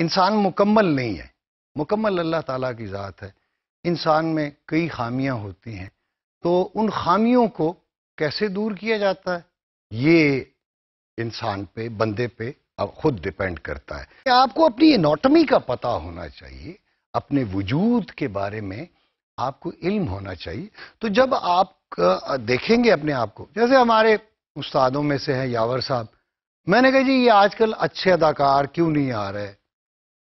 इंसान मुकम्मल नहीं है मुकम्मल अल्लाह ताला की ज़ात है इंसान में कई खामियां होती हैं तो उन खामियों को कैसे दूर किया जाता है ये इंसान पे बंदे पे अब खुद डिपेंड करता है आपको अपनी एनाटॉमी का पता होना चाहिए अपने वजूद के बारे में आपको इल्म होना चाहिए तो जब आप देखेंगे अपने आप को जैसे हमारे उस्तादों में से हैं यावर साहब मैंने कहा जी ये आजकल अच्छे अदाकार क्यों नहीं आ रहे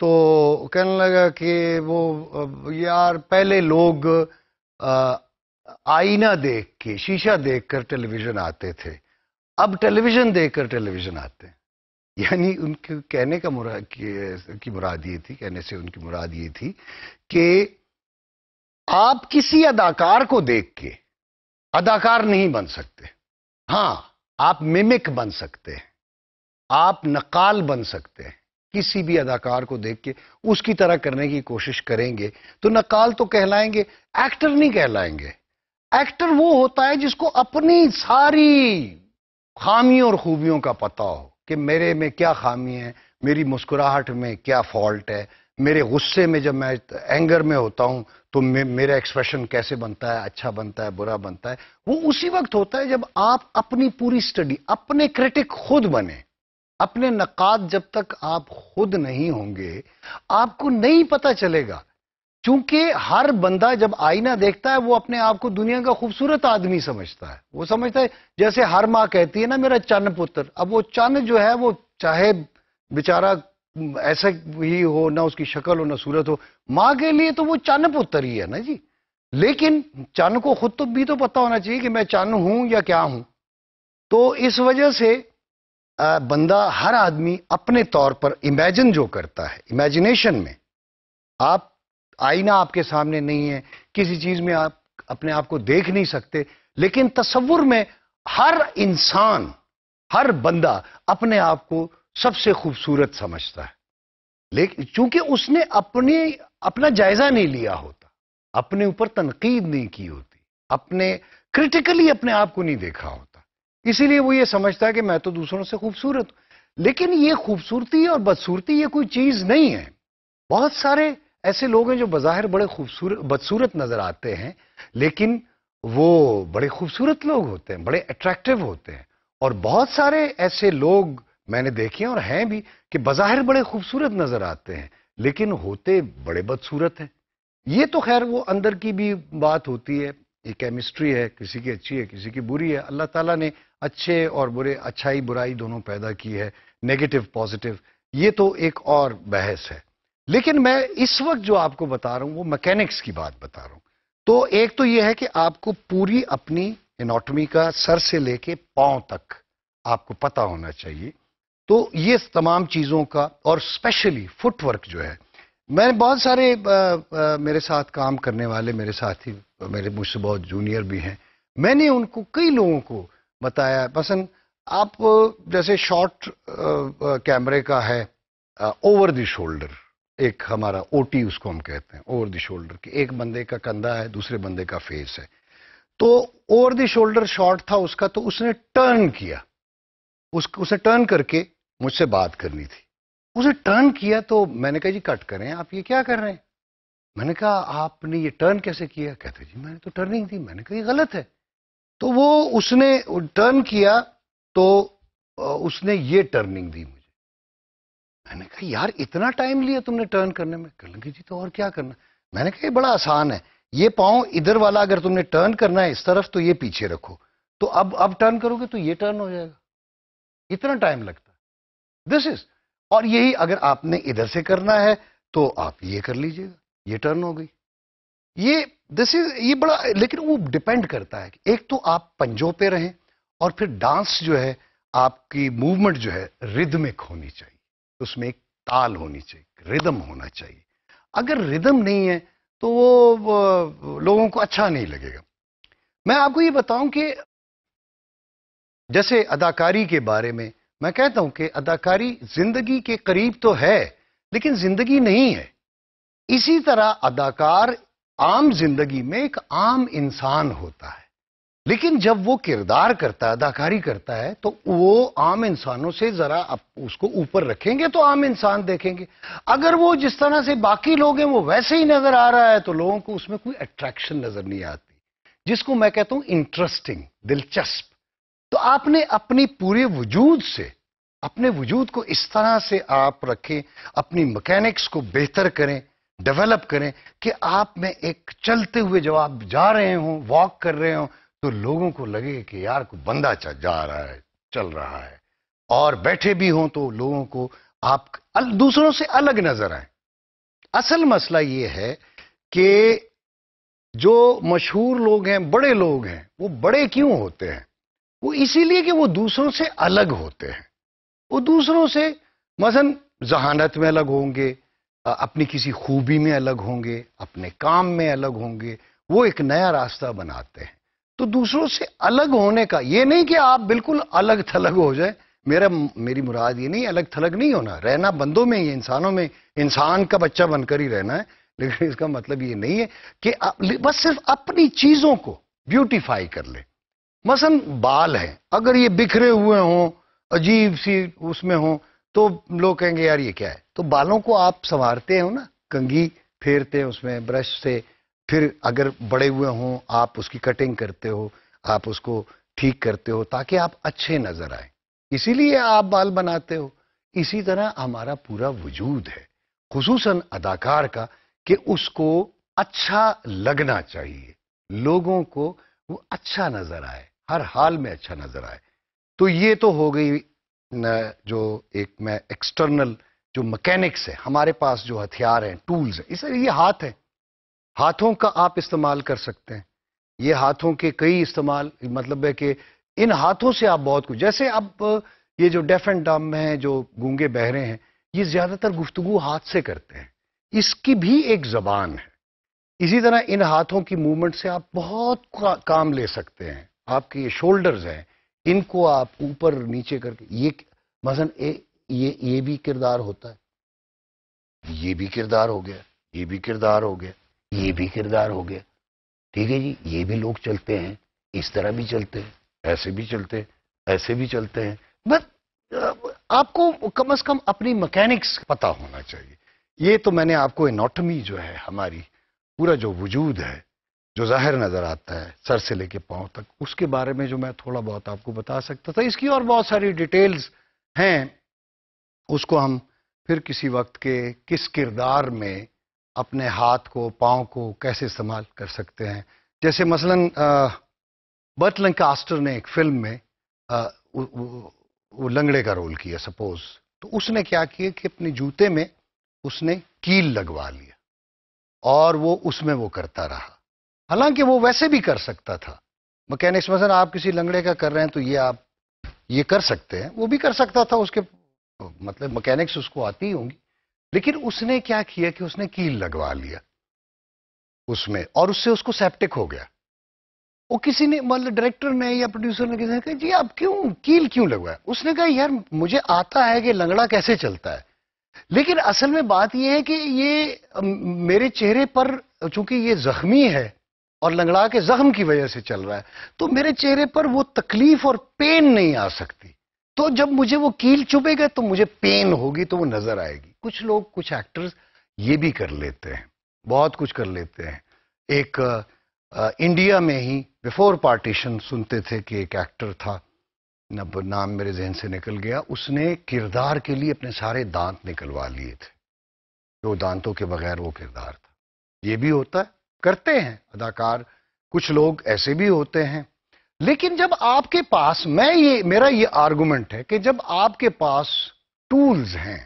तो कहने लगा कि वो यार पहले लोग आईना देख के शीशा देखकर टेलीविजन आते थे अब टेलीविजन देखकर टेलीविजन आते हैं यानी उनके कहने का मुराद की मुराद ये थी कहने से उनकी मुराद ये थी कि आप किसी अदाकार को देख के अदाकार नहीं बन सकते हाँ आप मिमिक बन सकते हैं आप नकाल बन सकते हैं किसी भी अदाकार को देख के उसकी तरह करने की कोशिश करेंगे तो नकाल तो कहलाएंगे एक्टर नहीं कहलाएंगे एक्टर वो होता है जिसको अपनी सारी खामियों और खूबियों का पता हो कि मेरे में क्या खामी है मेरी मुस्कुराहट में क्या फॉल्ट है मेरे गुस्से में जब मैं एंगर में होता हूं तो मे, मेरा एक्सप्रेशन कैसे बनता है अच्छा बनता है बुरा बनता है वो उसी वक्त होता है जब आप अपनी पूरी स्टडी अपने क्रिटिक खुद बने अपने नकाद जब तक आप खुद नहीं होंगे आपको नहीं पता चलेगा क्योंकि हर बंदा जब आईना देखता है वो अपने आप को दुनिया का खूबसूरत आदमी समझता है वो समझता है जैसे हर माँ कहती है ना मेरा चन्न पुत्र अब वो चन्न जो है वो चाहे बेचारा ऐसा ही हो ना उसकी शक्ल हो ना सूरत हो माँ के लिए तो वो चन्न पुत्र ही है ना जी लेकिन चन्न को खुद तो भी तो पता होना चाहिए कि मैं चन्न हूं या क्या हूं तो इस वजह से बंदा हर आदमी अपने तौर पर इमेजिन जो करता है इमेजिनेशन में आप आईना आपके सामने नहीं है किसी चीज में आप अपने आप को देख नहीं सकते लेकिन तस्वुर में हर इंसान हर बंदा अपने आप को सबसे खूबसूरत समझता है लेकिन चूंकि उसने अपने अपना जायजा नहीं लिया होता अपने ऊपर तनकीद नहीं की होती अपने क्रिटिकली अपने आप को नहीं देखा होता इसीलिए वो ये समझता है कि मैं तो दूसरों से खूबसूरत हूं लेकिन ये खूबसूरती और बदसूरती ये कोई चीज नहीं है बहुत सारे ऐसे लोग हैं जो बाहर बड़े खूबसूरत बदसूरत नजर आते हैं लेकिन वो बड़े खूबसूरत लोग होते हैं बड़े अट्रैक्टिव होते हैं और बहुत सारे ऐसे लोग मैंने देखे और हैं भी कि बाहर बड़े खूबसूरत नजर आते हैं लेकिन होते बड़े बदसूरत हैं ये तो खैर वो अंदर की भी बात होती है ये केमिस्ट्री है किसी की अच्छी है किसी की बुरी है अल्लाह ताला ने अच्छे और बुरे अच्छाई बुराई दोनों पैदा की है नेगेटिव पॉजिटिव ये तो एक और बहस है लेकिन मैं इस वक्त जो आपको बता रहा हूं वो मैकेनिक्स की बात बता रहा हूं तो एक तो ये है कि आपको पूरी अपनी एनाटॉमी का सर से लेके पांव तक आपको पता होना चाहिए तो ये तमाम चीज़ों का और स्पेशली फुटवर्क जो है मैंने बहुत सारे आ, आ, मेरे साथ काम करने वाले मेरे साथी मेरे मुझसे बहुत जूनियर भी हैं मैंने उनको कई लोगों को बताया है बसन आप जैसे शॉर्ट कैमरे का है ओवर द शोल्डर एक हमारा ओ टी उसको हम कहते हैं ओवर द शोल्डर कि एक बंदे का कंधा है दूसरे बंदे का फेस है तो ओवर द शोल्डर शॉर्ट था उसका तो उसने टर्न किया उस उसने टर्न करके मुझसे बात करनी थी उसे टर्न किया तो मैंने कहा जी कट करें आप ये क्या कर रहे हैं मैंने कहा आपने ये टर्न कैसे किया कहते जी मैंने तो टर्निंग थी मैंने कहा ये गलत है तो वो उसने टर्न किया तो उसने ये टर्निंग दी मुझे मैंने कहा यार इतना टाइम लिया तुमने टर्न करने में कर लेंगे जी तो और क्या करना मैंने कहा ये बड़ा आसान है ये पाओ इधर वाला अगर तुमने टर्न करना है इस तरफ तो ये पीछे रखो तो अब अब टर्न करोगे तो ये टर्न हो जाएगा इतना टाइम लगता है दिस इज और यही अगर आपने इधर से करना है तो आप ये कर लीजिएगा ये टर्न हो गई ये दिस इज ये बड़ा लेकिन वो डिपेंड करता है एक तो आप पंजों पे रहें और फिर डांस जो है आपकी मूवमेंट जो है रिदमिक होनी चाहिए उसमें एक ताल होनी चाहिए रिदम होना चाहिए अगर रिदम नहीं है तो वो लोगों को अच्छा नहीं लगेगा मैं आपको ये बताऊं कि जैसे अदाकारी के बारे में मैं कहता हूं कि अदाकारी जिंदगी के करीब तो है लेकिन जिंदगी नहीं है इसी तरह अदाकार आम जिंदगी में एक आम इंसान होता है लेकिन जब वो किरदार करता है अदाकारी करता है तो वो आम इंसानों से जरा आप उसको ऊपर रखेंगे तो आम इंसान देखेंगे अगर वो जिस तरह से बाकी लोग हैं वो वैसे ही नजर आ रहा है तो लोगों को उसमें कोई अट्रैक्शन नजर नहीं आती जिसको मैं कहता हूं इंटरेस्टिंग दिलचस्प तो आपने अपनी पूरे वजूद से अपने वजूद को इस तरह से आप रखें अपनी मकैनिक्स को बेहतर करें डेवलप करें कि आप में एक चलते हुए जब आप जा रहे हो वॉक कर रहे हो तो लोगों को लगे कि यार को बंदा अच्छा जा रहा है चल रहा है और बैठे भी हों तो लोगों को आप दूसरों से अलग नजर आए असल मसला यह है कि जो मशहूर लोग हैं बड़े लोग हैं वो बड़े क्यों होते हैं वो इसीलिए कि वो दूसरों से अलग होते हैं वो दूसरों से मसलन जहानत में अलग होंगे अपनी किसी खूबी में अलग होंगे अपने काम में अलग होंगे वो एक नया रास्ता बनाते हैं तो दूसरों से अलग होने का ये नहीं कि आप बिल्कुल अलग थलग हो जाए मेरा मेरी मुराद ये नहीं अलग थलग नहीं होना रहना बंदों में ही इंसानों में इंसान का बच्चा बनकर ही रहना है लेकिन इसका मतलब ये नहीं है कि बस सिर्फ अपनी चीजों को ब्यूटीफाई कर ले मसन बाल हैं अगर ये बिखरे हुए हों अजीब सी उसमें हों तो लोग कहेंगे यार ये क्या है तो बालों को आप संवारते हो ना कंगी फेरते हैं उसमें ब्रश से फिर अगर बड़े हुए हों आप उसकी कटिंग करते हो आप उसको ठीक करते हो ताकि आप अच्छे नजर आए इसीलिए आप बाल बनाते हो इसी तरह हमारा पूरा वजूद है खसूस अदाकार का कि उसको अच्छा लगना चाहिए लोगों को वो अच्छा नजर आए हर हाल में अच्छा नजर आए तो ये तो हो गई जो एक मैं एक्सटर्नल जो मैकेनिक्स है हमारे पास जो हथियार हैं टूल्स हैं इस ये हाथ है हाथों का आप इस्तेमाल कर सकते हैं ये हाथों के कई इस्तेमाल मतलब है कि इन हाथों से आप बहुत कुछ जैसे अब ये जो डेफ एंड डम हैं जो गूंगे बहरे हैं ये ज़्यादातर गुफ्तगु हाथ से करते हैं इसकी भी एक जबान है इसी तरह इन हाथों की मूवमेंट से आप बहुत काम ले सकते हैं आपके ये शोल्डर्स हैं इनको आप ऊपर नीचे करके ये मसन ए, ये ये भी किरदार होता है ये भी किरदार हो गया ये भी किरदार हो गया ये भी किरदार हो गया ठीक है जी ये भी लोग चलते हैं इस तरह भी चलते हैं ऐसे भी चलते हैं ऐसे भी चलते हैं बस आपको कम से कम अपनी मैकेनिक्स पता होना चाहिए ये तो मैंने आपको एनाटॉमी जो है हमारी पूरा जो वजूद है जो जाहिर नजर आता है सर से लेके पांव तक उसके बारे में जो मैं थोड़ा बहुत आपको बता सकता था इसकी और बहुत सारी डिटेल्स हैं उसको हम फिर किसी वक्त के किस किरदार में अपने हाथ को पाँव को कैसे इस्तेमाल कर सकते हैं जैसे मसलन बर्ट लंकास्टर ने एक फिल्म में आ, वो, वो लंगड़े का रोल किया सपोज तो उसने क्या किया कि अपने जूते में उसने कील लगवा लिया और वो उसमें वो करता रहा हालांकि वो वैसे भी कर सकता था मकैनिक्स मसलन आप किसी लंगड़े का कर रहे हैं तो ये आप ये कर सकते हैं वो भी कर सकता था उसके मतलब मकैनिक्स उसको आती ही होंगी लेकिन उसने क्या किया कि उसने कील लगवा लिया उसमें और उससे उसको सेप्टिक हो गया वो किसी ने मतलब डायरेक्टर ने या प्रोड्यूसर ने किसी ने कहा जी आप क्यों कील क्यों लगवाया उसने कहा यार मुझे आता है कि लंगड़ा कैसे चलता है लेकिन असल में बात यह है कि ये मेरे चेहरे पर चूंकि ये जख्मी है और लंगड़ा के जख्म की वजह से चल रहा है तो मेरे चेहरे पर वो तकलीफ और पेन नहीं आ सकती तो जब मुझे वो कील चुभेगा तो मुझे पेन होगी तो वो नजर आएगी कुछ लोग कुछ एक्टर्स ये भी कर लेते हैं बहुत कुछ कर लेते हैं एक आ, इंडिया में ही बिफोर पार्टीशन सुनते थे कि एक एक्टर था नब नाम मेरे जहन से निकल गया उसने किरदार के लिए अपने सारे दांत निकलवा लिए थे जो दांतों के बगैर वो किरदार था ये भी होता है करते हैं अदाकार कुछ लोग ऐसे भी होते हैं लेकिन जब आपके पास मैं ये मेरा ये आर्गुमेंट है कि जब आपके पास टूल्स हैं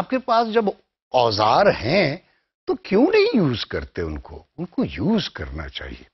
आपके पास जब औजार हैं तो क्यों नहीं यूज करते उनको उनको यूज करना चाहिए